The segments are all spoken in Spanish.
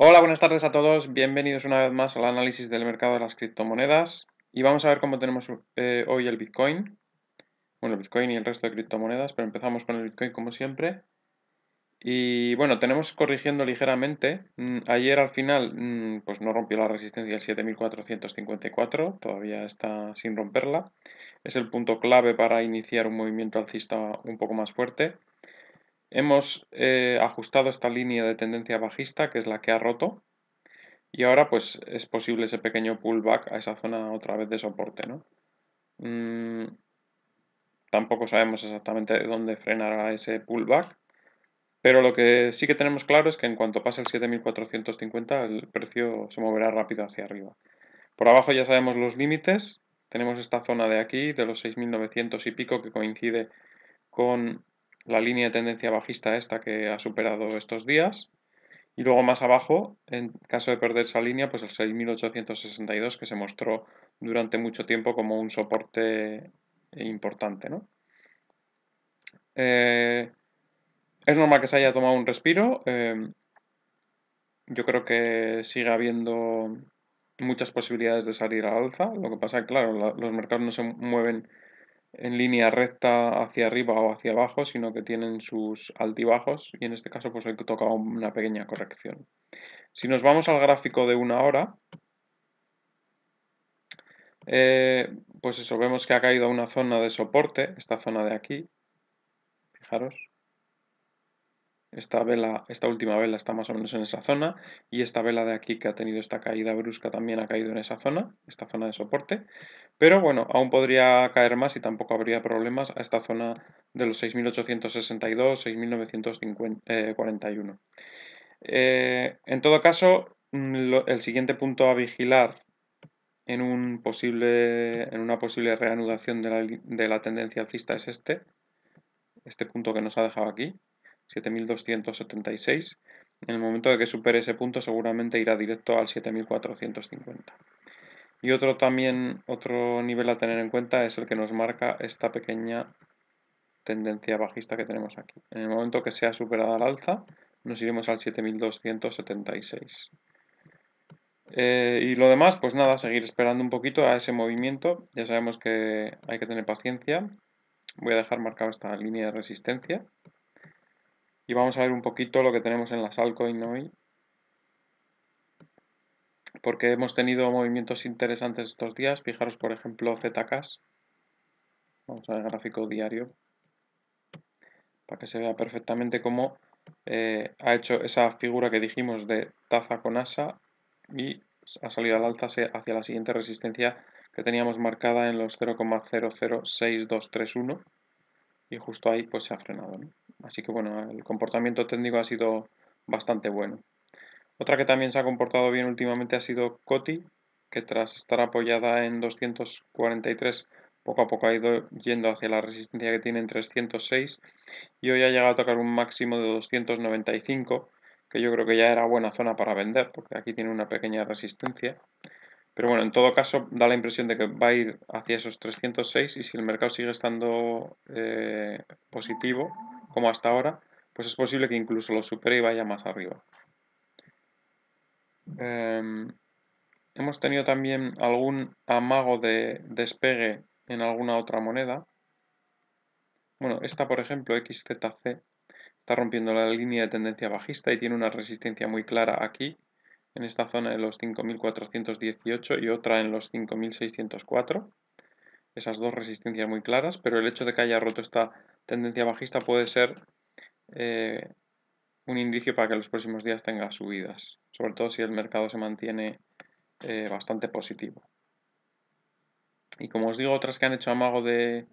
Hola, buenas tardes a todos. Bienvenidos una vez más al análisis del mercado de las criptomonedas. Y vamos a ver cómo tenemos eh, hoy el Bitcoin. Bueno, el Bitcoin y el resto de criptomonedas, pero empezamos con el Bitcoin como siempre. Y bueno, tenemos corrigiendo ligeramente. Mm, ayer al final, mm, pues no rompió la resistencia del 7454, todavía está sin romperla. Es el punto clave para iniciar un movimiento alcista un poco más fuerte. Hemos eh, ajustado esta línea de tendencia bajista, que es la que ha roto, y ahora pues es posible ese pequeño pullback a esa zona otra vez de soporte. ¿no? Mm, tampoco sabemos exactamente dónde frenará ese pullback, pero lo que sí que tenemos claro es que en cuanto pase el 7450 el precio se moverá rápido hacia arriba. Por abajo ya sabemos los límites, tenemos esta zona de aquí, de los 6900 y pico, que coincide con la línea de tendencia bajista esta que ha superado estos días. Y luego más abajo, en caso de perder esa línea, pues el 6.862 que se mostró durante mucho tiempo como un soporte importante. Eh, es normal que se haya tomado un respiro. Em, yo creo que sigue habiendo muchas posibilidades de salir a alza. Lo que pasa es que, claro, los mercados no se mueven en línea recta hacia arriba o hacia abajo, sino que tienen sus altibajos y en este caso pues que toca una pequeña corrección. Si nos vamos al gráfico de una hora, eh, pues eso, vemos que ha caído una zona de soporte, esta zona de aquí, fijaros, esta, vela, esta última vela está más o menos en esa zona y esta vela de aquí que ha tenido esta caída brusca también ha caído en esa zona, esta zona de soporte. Pero bueno, aún podría caer más y tampoco habría problemas a esta zona de los 6.862, 6.941. Eh, eh, en todo caso, mm, el siguiente punto a vigilar en, un posible, en una posible reanudación de la, de la tendencia alcista es este, este punto que nos ha dejado aquí, 7276. En el momento de que supere ese punto seguramente irá directo al 7450. Y otro también, otro nivel a tener en cuenta es el que nos marca esta pequeña tendencia bajista que tenemos aquí. En el momento que sea superada al alza, nos iremos al 7276. Eh, y lo demás, pues nada, seguir esperando un poquito a ese movimiento. Ya sabemos que hay que tener paciencia. Voy a dejar marcada esta línea de resistencia. Y vamos a ver un poquito lo que tenemos en las altcoins hoy. Porque hemos tenido movimientos interesantes estos días. Fijaros, por ejemplo, Zcash. Vamos a el gráfico diario. Para que se vea perfectamente cómo eh, ha hecho esa figura que dijimos de taza con asa y ha salido al alza hacia la siguiente resistencia que teníamos marcada en los 0,006231 y justo ahí pues se ha frenado. ¿no? Así que bueno, el comportamiento técnico ha sido bastante bueno. Otra que también se ha comportado bien últimamente ha sido Coti, que tras estar apoyada en 243 poco a poco ha ido yendo hacia la resistencia que tiene en 306 y hoy ha llegado a tocar un máximo de 295 que yo creo que ya era buena zona para vender porque aquí tiene una pequeña resistencia. Pero bueno, en todo caso da la impresión de que va a ir hacia esos 306 y si el mercado sigue estando eh, positivo, como hasta ahora, pues es posible que incluso lo supere y vaya más arriba. Em, hemos tenido también algún amago de despegue en alguna otra moneda. Bueno, esta por ejemplo, XZC, está rompiendo la línea de tendencia bajista y tiene una resistencia muy clara aquí, en esta zona de los 5.418 y otra en los 5.604 esas dos resistencias muy claras, pero el hecho de que haya roto esta tendencia bajista puede ser eh, un indicio para que los próximos días tenga subidas, sobre todo si el mercado se mantiene eh, bastante positivo. Y como os digo, otras que han hecho amago de,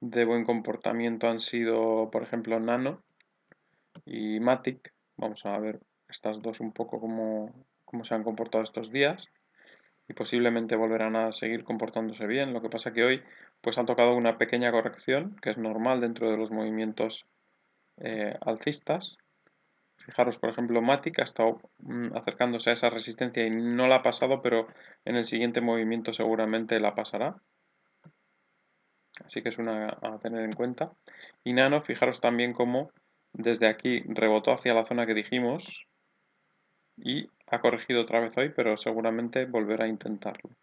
buen comportamiento han sido, por ejemplo, Nano y Matic. Vamos a ver estas dos un poco cómo, cómo se han comportado estos días posiblemente volverán a seguir comportándose bien. Lo que pasa que hoy pues han tocado una pequeña corrección que es normal dentro de los movimientos eh, alcistas. Fijaros, por ejemplo, Matic ha estado mm, acercándose a esa resistencia y no la ha pasado, pero en el siguiente movimiento seguramente la pasará. Así que es una a tener en cuenta. Y Nano, fijaros también cómo desde aquí rebotó hacia la zona que dijimos y ha corregido otra vez hoy, pero seguramente volverá a intentarlo.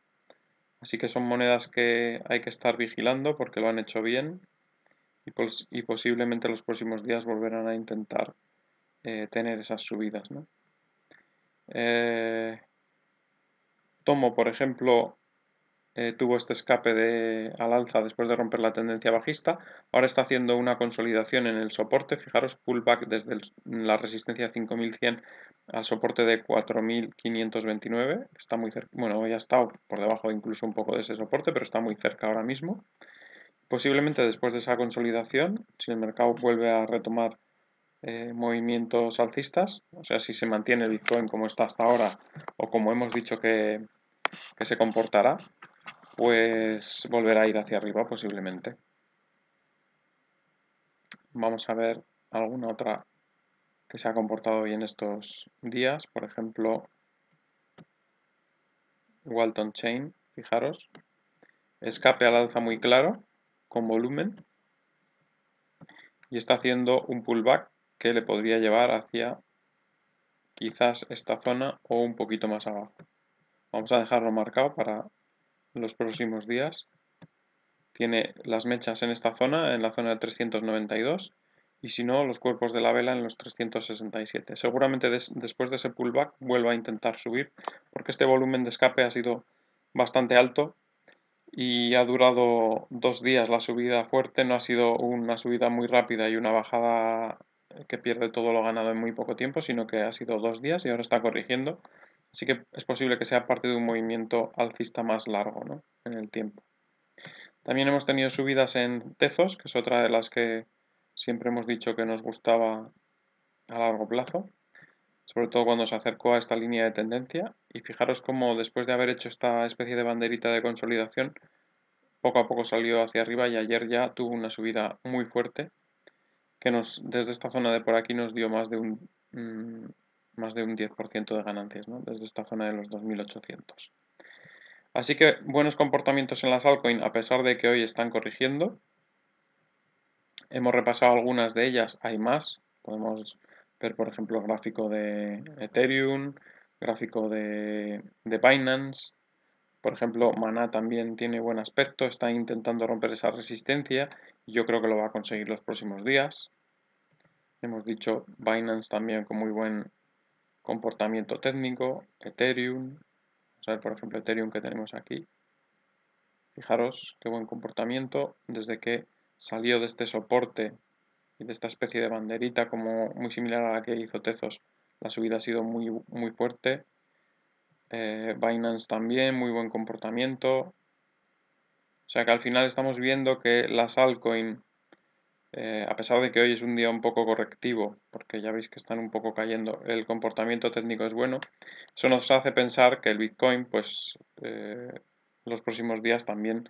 Así que son monedas que hay que estar vigilando porque lo han hecho bien y, posiblemente en posiblemente los próximos días volverán a intentar eh, tener esas subidas. Eh, tomo, por ejemplo, eh, tuvo este escape de, al alza después de romper la tendencia bajista. Ahora está haciendo una consolidación en el soporte. Fijaros, pullback desde la resistencia 5100 al soporte de 4529. Está muy cerca, bueno, ya estado por debajo incluso un poco de ese soporte, pero está muy cerca ahora mismo. Posiblemente después de esa consolidación, si el mercado vuelve a retomar eh, movimientos alcistas, o sea, si se mantiene el Bitcoin como está hasta ahora o como hemos dicho que se comportará, pues volverá a ir hacia arriba posiblemente. Vamos a ver alguna otra que se ha comportado bien estos días, por ejemplo, Walton Chain, fijaros, escape al alza muy claro, con volumen, y está haciendo un pullback que le podría llevar hacia quizás esta zona o un poquito más abajo. Vamos a dejarlo marcado para los próximos días. Tiene las mechas en esta zona, en la zona de 392, y si no, los cuerpos de la vela en los 367. Seguramente después de ese pullback vuelva a intentar subir, porque este volumen de escape ha sido bastante alto y ha durado dos días la subida fuerte, no ha sido una subida muy rápida y una bajada que pierde todo lo ganado en muy poco tiempo, sino que ha sido dos días y ahora está corrigiendo. Así que es posible que sea parte de un movimiento alcista más largo ¿no? en el tiempo. También hemos tenido subidas en Tezos, que es otra de las que siempre hemos dicho que nos gustaba a largo plazo, sobre todo cuando se acercó a esta línea de tendencia. Y fijaros cómo después de haber hecho esta especie de banderita de consolidación, poco a poco salió hacia arriba y ayer ya tuvo una subida muy fuerte que nos, desde esta zona de por aquí nos dio más de un, mm, más de un 10% de ganancias ¿no? desde esta zona de los 2.800. Así que buenos comportamientos en las altcoins a pesar de que hoy están corrigiendo. Hemos repasado algunas de ellas, hay más. Podemos ver, por ejemplo, gráfico de Ethereum, gráfico de, de Binance. Por ejemplo, Maná también tiene buen aspecto, está intentando romper esa resistencia y yo creo que lo va a conseguir los próximos días. Hemos dicho Binance también con muy buen comportamiento técnico, Ethereum, vamos por ejemplo Ethereum que tenemos aquí. Fijaros qué buen comportamiento desde que salió de este soporte y de esta especie de banderita como muy similar a la que hizo Tezos. La subida ha sido muy, muy fuerte. Eh, Binance también, muy buen comportamiento. O sea que al final estamos viendo que las altcoins... Eh, a pesar de que hoy es un día un poco correctivo, porque ya veis que están un poco cayendo, el comportamiento técnico es bueno, eso nos hace pensar que el Bitcoin, pues eh, los próximos días también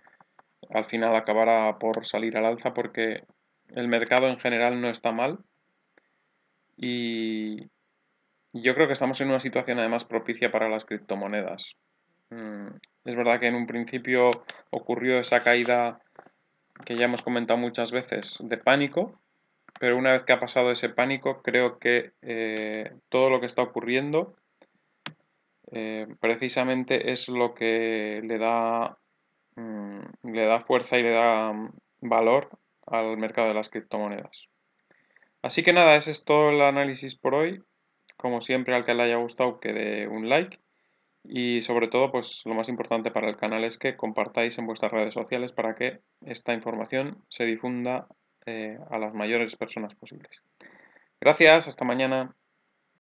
al final acabará por salir al alza porque el mercado en general no está mal y yo creo que estamos en una situación además propicia para las criptomonedas. Mm, es verdad que en un principio ocurrió esa caída que ya hemos comentado muchas veces, de pánico, pero una vez que ha pasado ese pánico, creo que eh, todo lo que está ocurriendo eh, precisamente es lo que le da, mm, le da fuerza y le da mm, valor al mercado de las criptomonedas. Así que nada, ese es todo el análisis por hoy. Como siempre, al que le haya gustado, que dé un like y sobre todo, pues lo más importante para el canal es que compartáis en vuestras redes sociales para que esta información se difunda eh, a las mayores personas posibles. Gracias, hasta mañana.